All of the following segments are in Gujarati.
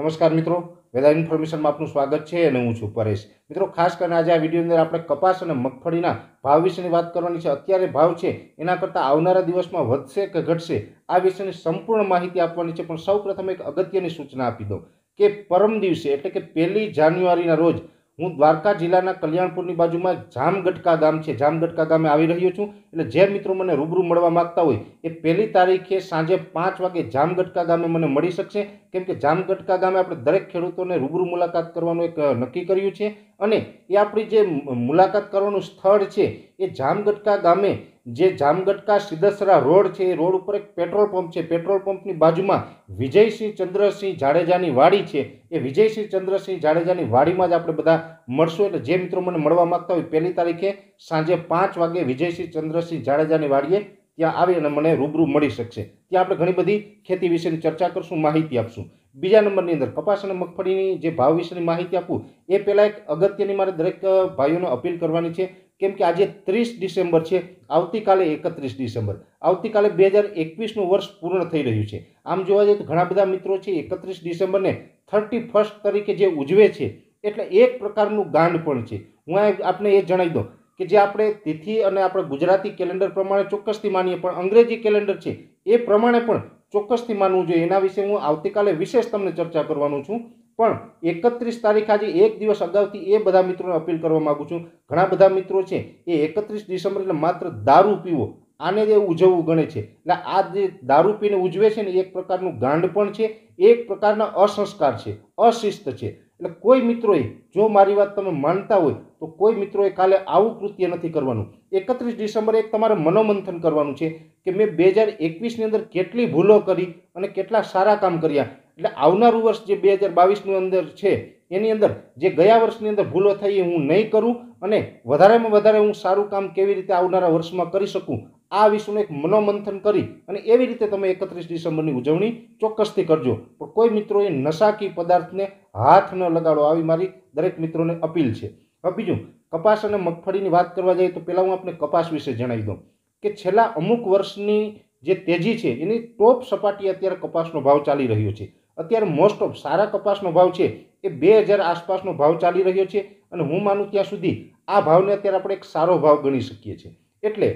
નમસ્કાર મિત્રો વેધર ઇન્ફોર્મેશનમાં આપનું સ્વાગત છે અને હું છું પરેશ મિત્રો ખાસ કરીને આજે આ વિડીયો અંદર આપણે કપાસ અને મગફળીના ભાવ વિશેની વાત કરવાની છે અત્યારે ભાવ છે એના કરતાં આવનારા દિવસમાં વધશે કે ઘટશે આ વિશેની સંપૂર્ણ માહિતી આપવાની છે પણ સૌપ્રથમ એક અગત્યની સૂચના આપી દઉં કે પરમ દિવસે એટલે કે પહેલી જાન્યુઆરીના રોજ હું દ્વારકા જિલ્લાના કલ્યાણપુરની બાજુમાં જામગટકા ગામ છે જામગટકા ગામે આવી રહ્યો છું એટલે જે મિત્રો મને રૂબરૂ મળવા માગતા હોય એ પહેલી તારીખે સાંજે પાંચ વાગે જામગટકા ગામે મને મળી શકશે કેમ કે જામગટકા ગામે આપણે દરેક ખેડૂતોને રૂબરૂ મુલાકાત કરવાનું એક નક્કી કર્યું છે અને એ આપણી જે મુલાકાત કરવાનું સ્થળ છે એ જામગટકા ગામે જે જામગટકા સિદ્ધસરા રોડ છે એ રોડ ઉપર એક પેટ્રોલ પંપ છે પેટ્રોલ પંપની બાજુમાં વિજયસિંહ ચંદ્રસિંહ જાડેજાની વાડી છે એ વિજયસિંહ ચંદ્રસિંહ જાડેજાની વાડીમાં જ આપણે બધા મળશું એટલે જે મિત્રો મને મળવા માગતા હોય પહેલી તારીખે સાંજે પાંચ વાગે વિજયસિંહ ચંદ્રસિંહ જાડેજાની વાડીએ ત્યાં આવી અને મને રૂબરૂ મળી શકશે ત્યાં આપણે ઘણી બધી ખેતી વિશેની ચર્ચા કરશું માહિતી આપશું બીજા નંબરની અંદર કપાસ અને મગફળીની જે ભાવ વિશેની માહિતી આપું એ પહેલાં એક અગત્યની મારે દરેક ભાઈઓને અપીલ કરવાની છે કેમ કે આજે ત્રીસ ડિસેમ્બર છે આવતીકાલે એકત્રીસ ડિસેમ્બર આવતીકાલે બે હજાર એકવીસનું વર્ષ પૂર્ણ થઈ રહ્યું છે આમ જોવા જઈએ તો ઘણા બધા મિત્રો છે એકત્રીસ ડિસેમ્બરને થર્ટી ફર્સ્ટ તરીકે જે ઉજવે છે એટલે એક પ્રકારનું ગાંડ પણ છે હું આપને એ જણાવી દઉં કે જે આપણે તિથિ અને આપણે ગુજરાતી કેલેન્ડર પ્રમાણે ચોક્કસથી માનીએ પણ અંગ્રેજી કેલેન્ડર છે એ પ્રમાણે પણ ચોક્કસથી માનવું જોઈએ એના વિશે હું આવતીકાલે વિશેષ તમને ચર્ચા કરવાનું છું પણ એકત્રીસ તારીખ આજે એક દિવસ અગાઉથી એ બધા મિત્રોને અપીલ કરવા માગું છું ઘણા બધા મિત્રો છે એ એકત્રીસ ડિસેમ્બર એટલે માત્ર દારૂ પીવો આને જે ઉજવવું ગણે છે એટલે આ જે દારૂ પીને ઉજવે છે ને એક પ્રકારનું ગાંડ પણ છે એક પ્રકારના અસંસ્કાર છે અશિસ્ત છે એટલે કોઈ મિત્રોએ જો મારી વાત તમે માનતા હોય તો કોઈ મિત્રોએ કાલે આવું કૃત્ય નથી કરવાનું એકત્રીસ ડિસેમ્બરે એક તમારે મનોમંથન કરવાનું છે કે મેં બે હજાર એકવીસની અંદર કેટલી ભૂલો કરી અને કેટલા સારા કામ કર્યા એટલે આવનારું વર્ષ જે બે હજાર બાવીસની અંદર છે એની અંદર જે ગયા વર્ષની અંદર ભૂલો થઈ એ હું નહીં કરું અને વધારેમાં વધારે હું સારું કામ કેવી રીતે આવનારા વર્ષમાં કરી શકું આ વિશ્વનું એક મનોમંથન કરી અને એવી રીતે તમે એકત્રીસ ડિસેમ્બરની ઉજવણી ચોક્કસથી કરજો પણ કોઈ મિત્રોએ નશાકી પદાર્થને હાથ ન લગાડો આવી મારી દરેક મિત્રોને અપીલ છે હવે બીજું કપાસ અને મગફળીની વાત કરવા જઈએ તો પહેલાં હું આપણે કપાસ વિશે જણાવી દઉં કે છેલ્લા અમુક વર્ષની જે તેજી છે એની ટોપ સપાટી અત્યારે કપાસનો ભાવ ચાલી રહ્યો છે અત્યારે મોસ્ટ ઓફ સારા કપાસનો ભાવ છે એ બે હજાર આસપાસનો ભાવ ચાલી રહ્યો છે અને હું માનું ત્યાં સુધી આ ભાવને અત્યારે આપણે એક સારો ભાવ ગણી શકીએ છીએ એટલે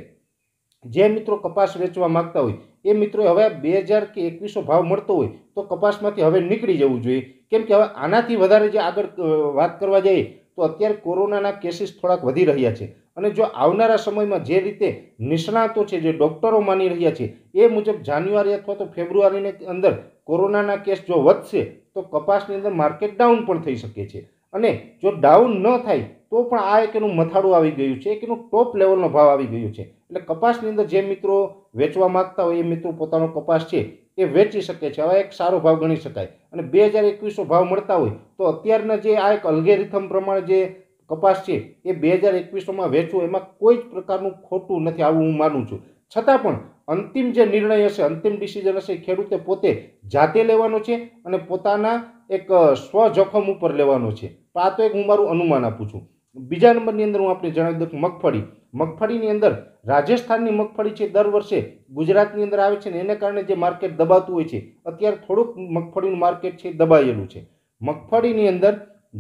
જે મિત્રો કપાસ વેચવા માગતા હોય એ મિત્રો હવે બે હજાર કે એકવીસો ભાવ મળતો હોય તો કપાસમાંથી હવે નીકળી જવું જોઈએ કેમ કે હવે આનાથી વધારે જે આગળ વાત કરવા જઈએ તો અત્યારે કોરોનાના કેસીસ થોડાક વધી રહ્યા છે અને જો આવનારા સમયમાં જે રીતે નિષ્ણાતો છે જે ડૉક્ટરો માની રહ્યા છે એ મુજબ જાન્યુઆરી અથવા તો ફેબ્રુઆરીની અંદર કોરોનાના કેસ જો વધશે તો કપાસની અંદર માર્કેટ ડાઉન પણ થઈ શકે છે અને જો ડાઉન ન થાય તો પણ આ એક એનું મથાળું આવી ગયું છે એક એનું ટોપ લેવલનો ભાવ આવી ગયો છે એટલે કપાસની અંદર જે મિત્રો વેચવા માગતા હોય એ મિત્રો પોતાનો કપાસ છે એ વેચી શકે છે હવે એક સારો ભાવ ગણી શકાય અને બે હજાર એકવીસનો ભાવ મળતા હોય તો અત્યારના જે આ એક અલ્ગેરિથમ પ્રમાણે જે કપાસ છે એ બે હજાર એકવીસોમાં વેચવું એમાં કોઈ જ પ્રકારનું ખોટું નથી આવું હું માનું છું છતાં પણ અંતિમ જે નિર્ણય હશે અંતિમ ડિસિઝન હશે ખેડૂતે પોતે જાતે લેવાનો છે અને પોતાના એક સ્વ ઉપર લેવાનો છે આ તો એક હું મારું અનુમાન આપું છું બીજા નંબરની અંદર હું આપણે જણાવી દઉં કે મગફળી મગફળીની અંદર રાજસ્થાનની મગફળી છે દર વર્ષે ગુજરાતની અંદર આવે છે ને એને કારણે જે માર્કેટ દબાતું હોય છે અત્યારે થોડુંક મગફળીનું માર્કેટ છે દબાયેલું છે મગફળીની અંદર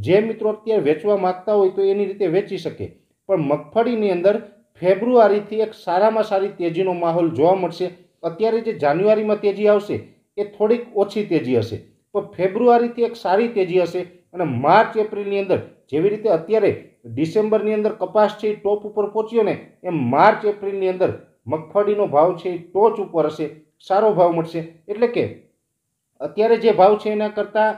જે મિત્રો અત્યારે વેચવા માગતા હોય તો એની રીતે વેચી શકે પણ મગફળીની અંદર ફેબ્રુઆરીથી એક સારામાં સારી તેજીનો માહોલ જોવા મળશે અત્યારે જે જાન્યુઆરીમાં તેજી આવશે એ થોડીક ઓછી તેજી હશે પણ ફેબ્રુઆરીથી એક સારી તેજી હશે અને માર્ચ એપ્રિલની અંદર જેવી રીતે અત્યારે ડિસેમ્બરની અંદર કપાસ છે ટોપ ઉપર પહોંચ્યો ને એમ માર્ચ એપ્રિલની અંદર મગફળીનો ભાવ છે ટોચ ઉપર હશે સારો ભાવ મળશે એટલે કે અત્યારે જે ભાવ છે એના કરતાં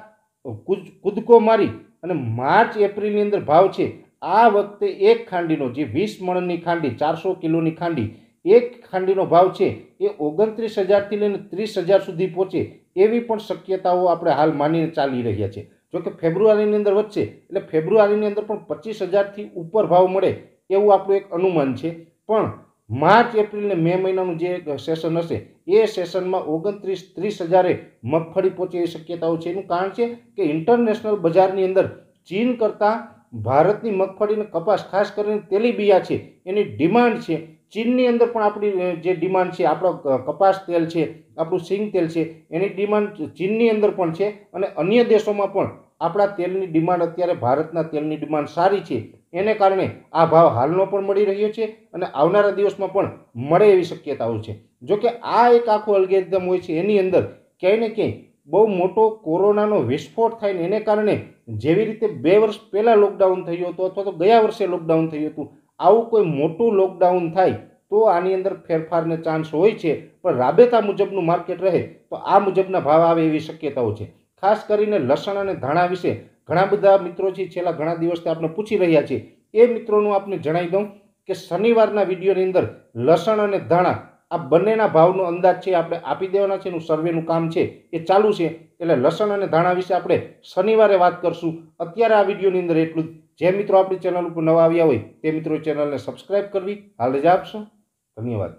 કૂદકો મારી અને માર્ચ એપ્રિલની અંદર ભાવ છે આ વખતે એક ખાંડીનો જે વીસ મણની ખાંડી ચારસો કિલોની ખાંડી એક ખાંડીનો ભાવ છે એ ઓગણત્રીસ હજારથી લઈને ત્રીસ હજાર સુધી પહોંચે એવી પણ શક્યતાઓ આપણે હાલ માનીને ચાલી રહ્યા છે જોકે ફેબ્રુઆરીની અંદર વચ્ચે એટલે ફેબ્રુઆરીની અંદર પણ પચીસ હજારથી ઉપર ભાવ મળે એવું આપણું એક અનુમાન છે પણ માર્ચ એપ્રિલ ને મે મહિનાનું જે સેશન હશે એ સેશનમાં ઓગણત્રીસ ત્રીસ હજારે મગફળી પહોંચે એ શક્યતાઓ છે એનું કારણ છે કે ઇન્ટરનેશનલ બજારની અંદર ચીન કરતાં ભારતની મગફળીને કપાસ ખાસ કરીને તેલીબિયા છે એની ડિમાન્ડ છે ચીનની અંદર પણ આપણી જે ડિમાન્ડ છે આપણો કપાસ તેલ છે આપણું સિંગ તેલ છે એની ડિમાન્ડ ચીનની અંદર પણ છે અને અન્ય દેશોમાં પણ આપણા તેલની ડિમાન્ડ અત્યારે ભારતના તેલની ડિમાન્ડ સારી છે એને કારણે આ ભાવ હાલનો પણ મળી રહ્યો છે અને આવનારા દિવસમાં પણ મળે એવી શક્યતાઓ છે જો કે આ એક આખો અલ્ગોરિધમ હોય છે એની અંદર ક્યાંય ને ક્યાંય બહુ મોટો કોરોનાનો વિસ્ફોટ થાય ને એને કારણે જેવી રીતે બે વર્ષ પહેલાં લોકડાઉન થયું હતું અથવા તો ગયા વર્ષે લોકડાઉન થયું હતું આવું કોઈ મોટું લોકડાઉન થાય તો આની અંદર ફેરફારને ચાન્સ હોય છે પણ રાબેતા મુજબનું માર્કેટ રહે તો આ મુજબના ભાવ આવે એવી શક્યતાઓ છે ખાસ કરીને લસણ અને ધાણા વિશે ઘણા બધા મિત્રો છે છેલ્લા ઘણા દિવસથી આપણે પૂછી રહ્યા છીએ એ મિત્રોનું આપને જણાવી દઉં કે શનિવારના વિડીયોની અંદર લસણ અને ધાણા આ બંનેના ભાવનો અંદાજ છે આપણે આપી દેવાના છે એનું સર્વેનું કામ છે એ ચાલુ છે એટલે લસણ અને ધાણા વિશે આપણે શનિવારે વાત કરશું અત્યારે આ વિડીયોની અંદર એટલું જ જે મિત્રો આપણી ચેનલ ઉપર નવા આવ્યા હોય તે મિત્રો ચેનલને સબસ્ક્રાઈબ કરવી હાલ જ આપશો ધન્યવાદ